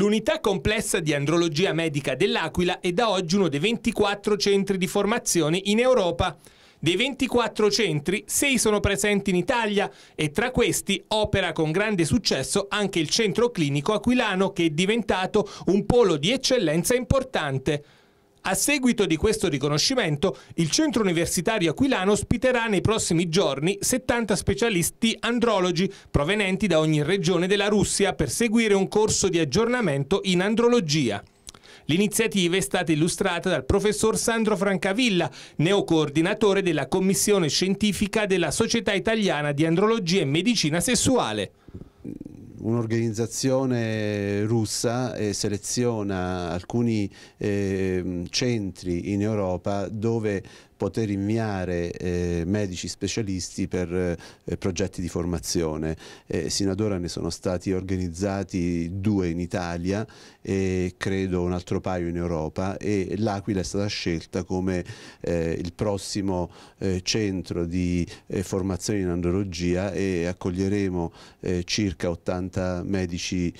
L'unità complessa di andrologia medica dell'Aquila è da oggi uno dei 24 centri di formazione in Europa. Dei 24 centri, 6 sono presenti in Italia e tra questi opera con grande successo anche il centro clinico aquilano che è diventato un polo di eccellenza importante. A seguito di questo riconoscimento, il centro universitario aquilano ospiterà nei prossimi giorni 70 specialisti andrologi provenienti da ogni regione della Russia per seguire un corso di aggiornamento in andrologia. L'iniziativa è stata illustrata dal professor Sandro Francavilla, neocoordinatore della commissione scientifica della Società Italiana di Andrologia e Medicina Sessuale un'organizzazione russa eh, seleziona alcuni eh, centri in Europa dove poter inviare eh, medici specialisti per eh, progetti di formazione. Eh, sino ad ora ne sono stati organizzati due in Italia e credo un altro paio in Europa e l'Aquila è stata scelta come eh, il prossimo eh, centro di eh, formazione in andrologia e accoglieremo circa 80 medici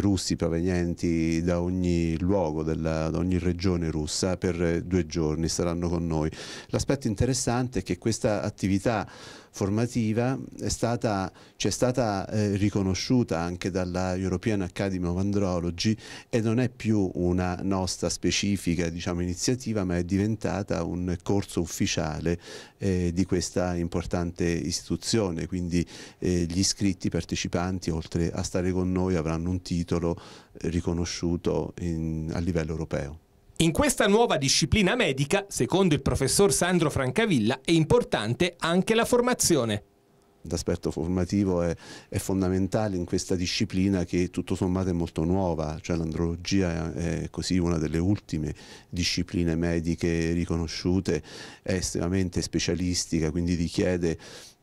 russi provenienti da ogni luogo, della, da ogni regione russa per due giorni, saranno con noi. L'aspetto interessante è che questa attività formativa è stata, ci è stata eh, riconosciuta anche dalla European Academy of Andrology e non è più una nostra specifica diciamo, iniziativa ma è diventata un corso ufficiale eh, di questa importante istituzione, quindi eh, gli iscritti partecipanti oltre a stare con noi avranno un titolo eh, riconosciuto in, a livello europeo. In questa nuova disciplina medica, secondo il professor Sandro Francavilla, è importante anche la formazione d'aspetto formativo è, è, fondamentale in questa disciplina che tutto sommato è molto nuova, cioè l'andrologia è, così una delle ultime discipline mediche riconosciute, è estremamente specialistica, quindi richiede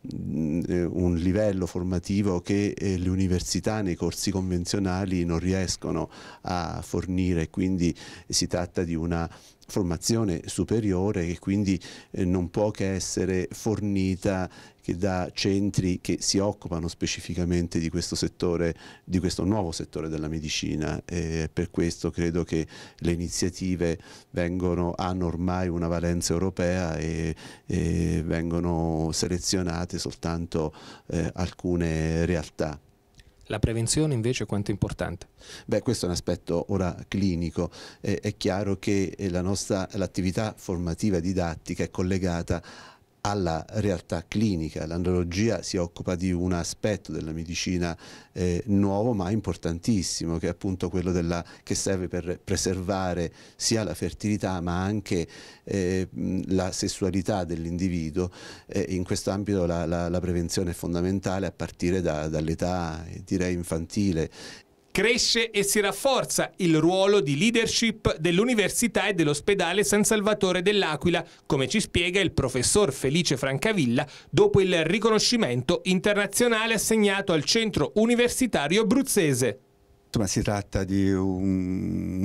un livello formativo che eh, le università nei corsi convenzionali non riescono a fornire, quindi si tratta di una formazione superiore che quindi eh, non può che essere fornita da centri che si occupano specificamente di questo settore, di questo nuovo settore della medicina e per questo credo che le iniziative vengono, hanno ormai una valenza europea e, e vengono selezionate soltanto eh, alcune realtà. La prevenzione invece quanto è importante? Beh, questo è un aspetto ora clinico, eh, è chiaro che eh, la l'attività la formativa didattica è collegata alla realtà clinica. L'andrologia si occupa di un aspetto della medicina eh, nuovo ma importantissimo che è appunto quello della, che serve per preservare sia la fertilità ma anche eh, la sessualità dell'individuo. Eh, in questo ambito la, la, la, prevenzione è fondamentale a partire da, dall'età direi infantile Cresce e si rafforza il ruolo di leadership dell'Università e dell'Ospedale San Salvatore dell'Aquila, come ci spiega il professor Felice Francavilla dopo il riconoscimento internazionale assegnato al Centro Universitario Abruzzese insomma, si tratta di un,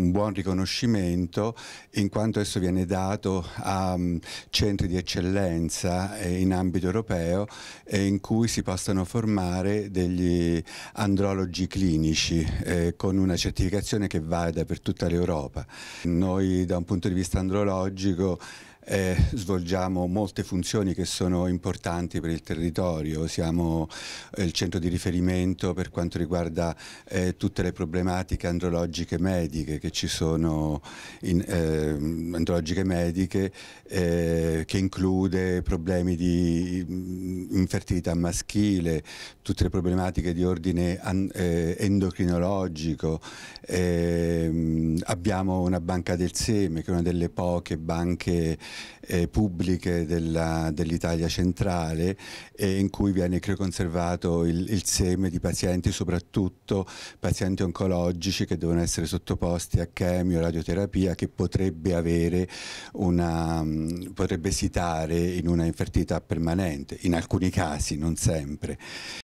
un, buon riconoscimento in quanto esso viene dato a um, centri di eccellenza eh, in ambito europeo eh, in cui si possano formare degli andrologi clinici eh, con una certificazione che vada per tutta l'Europa. Noi da un punto di vista andrologico eh, svolgiamo molte funzioni che sono importanti per il territorio, siamo eh, il centro di riferimento per quanto riguarda eh, tutte le problematiche andrologiche mediche che ci sono, in, ehm, andrologiche mediche, eh, che include problemi di mm, infertilità maschile, tutte le problematiche di ordine eh, endocrinologico, ehm, abbiamo una banca del seme che è una delle poche banche eh, pubbliche dell'Italia centrale e eh, in cui viene conservato il, il, seme di pazienti, soprattutto pazienti oncologici che devono essere sottoposti a chemio, radioterapia, che potrebbe avere una, mm, potrebbe esitare in una infertilità permanente, in alcuni casi, non sempre.